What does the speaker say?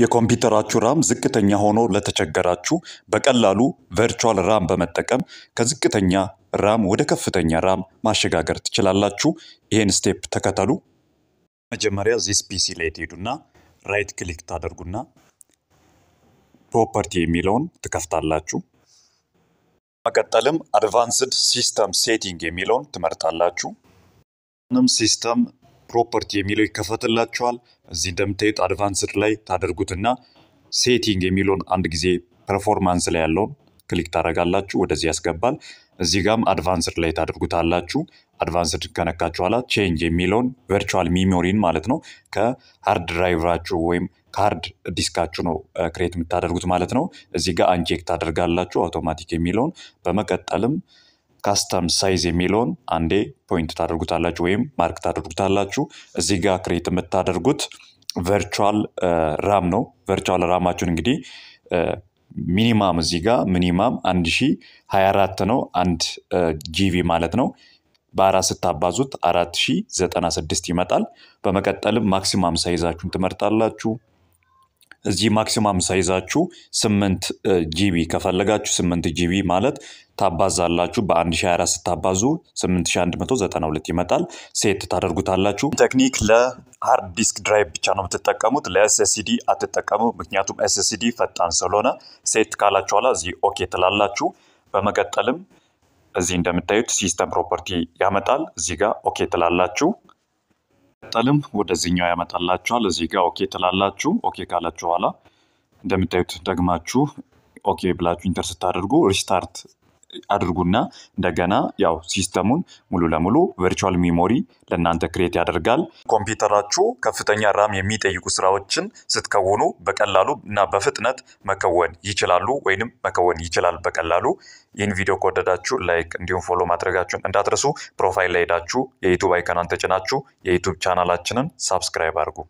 የኮምፒውተራችሁ ራም ዝቅተኛ ሆኖ ለተቸገራችሁ በቀላሉ ቨርቹዋል ራም በመጠቀም ከዝቅተኛ ራም ወደ ከፍተኛ ራም ማሸጋገር ትችላላችሁ። ይህን ስቴፕ ተከተሉ። መጀመሪያ ዚስ ፒሲ ላይ ትሄዱና ራይት ክሊክ ታደርጉና ፕሮፐርቲ የሚለውን ትከፍታላችሁ። መቀጠልም አድቫንስድ ሲስተም ሴቲንግ የሚለውን ትመርጣላችሁ። ንም ሲስተም ፕሮፐርቲ የሚለው ይከፈትላቸዋል። እዚህ እንደምታዩት አድቫንስድ ላይ ታደርጉትና ሴቲንግ የሚለውን አንድ ጊዜ ፐርፎርማንስ ላይ ያለውን ክሊክ ታደርጋላችሁ፣ ወደዚህ ያስገባል። እዚህ ጋም አድቫንስድ ላይ ታደርጉታላችሁ። አድቫንስድ ከነካችኋላ ቼንጅ የሚለውን ቨርቹዋል ሚሞሪን ማለት ነው ከሃርድ ድራይቨራችሁ ወይም ካርድ ዲስካችሁ ነው ክሬት የምታደርጉት ማለት ነው። እዚህ ጋር አንቼክ ታደርጋላችሁ አውቶማቲክ የሚለውን በመቀጠልም ካስተም ሳይዝ የሚለውን አንዴ ፖይንት ታደርጉታላችሁ ወይም ማርክ ታደርጉታላችሁ። እዚህ ጋር ክሬት የምታደርጉት ቨርቹዋል ራም ነው። ቨርቹዋል ራማችሁን እንግዲህ ሚኒማም እዚህ ጋር ሚኒማም 1024 ነው፣ አንድ ጂቪ ማለት ነው። በአራት ስታባዙት 4096 ይመጣል። በመቀጠልም ማክሲማም ሳይዛችሁን ትመርጣላችሁ። እዚህ ማክሲማም ሳይዛችሁ ስምንት ጂቢ ከፈለጋችሁ ስምንት ጂቢ ማለት ታባዛላችሁ። በ1024 ስታባዙ 8192 ይመጣል። ሴት ታደርጉታላችሁ። ቴክኒክ ለሃርድ ዲስክ ድራይቭ ብቻ ነው የምትጠቀሙት፣ ለኤስኤስሲዲ አትጠቀሙ። ምክንያቱም ኤስኤስሲዲ ፈጣን ስለሆነ ሴት ካላችሁ ኋላ እዚህ ኦኬ ትላላችሁ። በመቀጠልም እዚህ እንደምታዩት ሲስተም ፕሮፐርቲ ያመጣል። እዚህ ጋር ኦኬ ትላላችሁ። ቀጠልም ወደዚህኛው ያመጣላችኋል። እዚህ ጋር ኦኬ ትላላችሁ። ኦኬ ካላችሁ በኋላ እንደምታዩት ደግማችሁ ኦኬ ብላችሁ ኢንተር ስታደርጉ ሪስታርት አድርጉና እንደገና ያው ሲስተሙን ሙሉ ለሙሉ ቨርቹዋል ሚሞሪ ለእናንተ ክሬት ያደርጋል። ኮምፒውተራችሁ ከፍተኛ ራም የሚጠይቁ ስራዎችን ስትከውኑ በቀላሉ እና በፍጥነት መከወን ይችላሉ ወይንም መከወን ይችላል በቀላሉ። ይህን ቪዲዮ ከወደዳችሁ ላይክ እንዲሁም ፎሎ ማድረጋችሁን እንዳትረሱ። ፕሮፋይል ላይ ሄዳችሁ የዩቱብ አይከናን ተጭናችሁ የዩቱብ ቻናላችንን ሳብስክራይብ አድርጉ።